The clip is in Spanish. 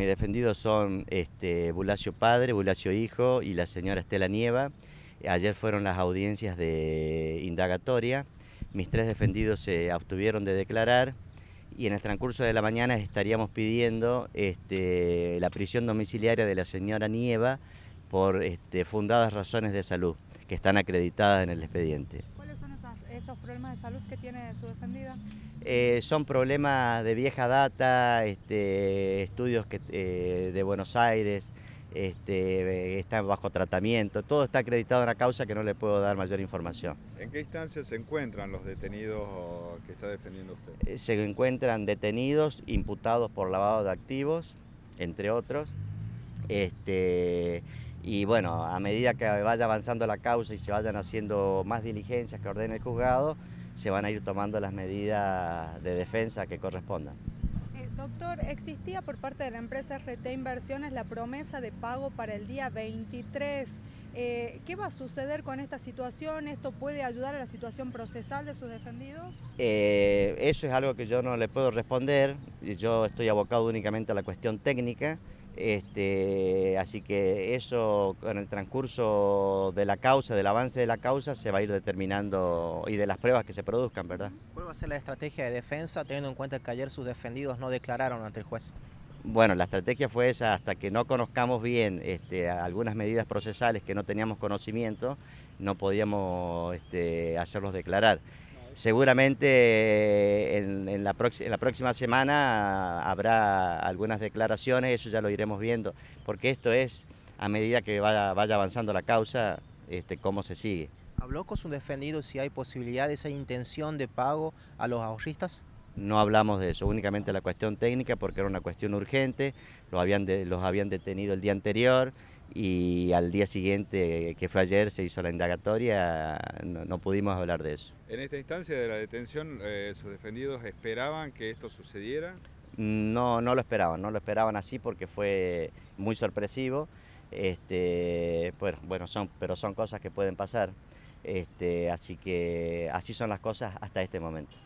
Mis defendidos son este, Bulacio Padre, Bulacio Hijo y la señora Estela Nieva. Ayer fueron las audiencias de indagatoria. Mis tres defendidos se abstuvieron de declarar y en el transcurso de la mañana estaríamos pidiendo este, la prisión domiciliaria de la señora Nieva por este, fundadas razones de salud que están acreditadas en el expediente los problemas de salud que tiene su defendida? Eh, son problemas de vieja data, este, estudios eh, de Buenos Aires, este, eh, está bajo tratamiento, todo está acreditado en la causa que no le puedo dar mayor información. ¿En qué instancia se encuentran los detenidos que está defendiendo usted? Se encuentran detenidos, imputados por lavado de activos, entre otros. Este, y bueno, a medida que vaya avanzando la causa y se vayan haciendo más diligencias que ordene el juzgado, se van a ir tomando las medidas de defensa que correspondan. Eh, doctor, existía por parte de la empresa RT Inversiones la promesa de pago para el día 23. Eh, ¿Qué va a suceder con esta situación? ¿Esto puede ayudar a la situación procesal de sus defendidos? Eh, eso es algo que yo no le puedo responder. Yo estoy abocado únicamente a la cuestión técnica. Este, así que eso con el transcurso de la causa, del avance de la causa, se va a ir determinando y de las pruebas que se produzcan, ¿verdad? ¿Cuál va a ser la estrategia de defensa teniendo en cuenta que ayer sus defendidos no declararon ante el juez? Bueno, la estrategia fue esa, hasta que no conozcamos bien este, algunas medidas procesales que no teníamos conocimiento, no podíamos este, hacerlos declarar. Seguramente eh, en, la próxima semana habrá algunas declaraciones, eso ya lo iremos viendo, porque esto es a medida que vaya, avanzando la causa, este, cómo se sigue. ¿Habló con su defendido si hay posibilidad de esa intención de pago a los ahorristas? No hablamos de eso, únicamente la cuestión técnica, porque era una cuestión urgente, los habían detenido el día anterior, y al día siguiente, que fue ayer, se hizo la indagatoria, no, pudimos hablar de eso. ¿En esta instancia de la detención, eh, sus defendidos esperaban que esto sucediera? No, no lo esperaban, no lo esperaban así porque fue muy sorpresivo. Este, bueno son, pero son cosas que pueden pasar. Este, así que así son las cosas hasta este momento.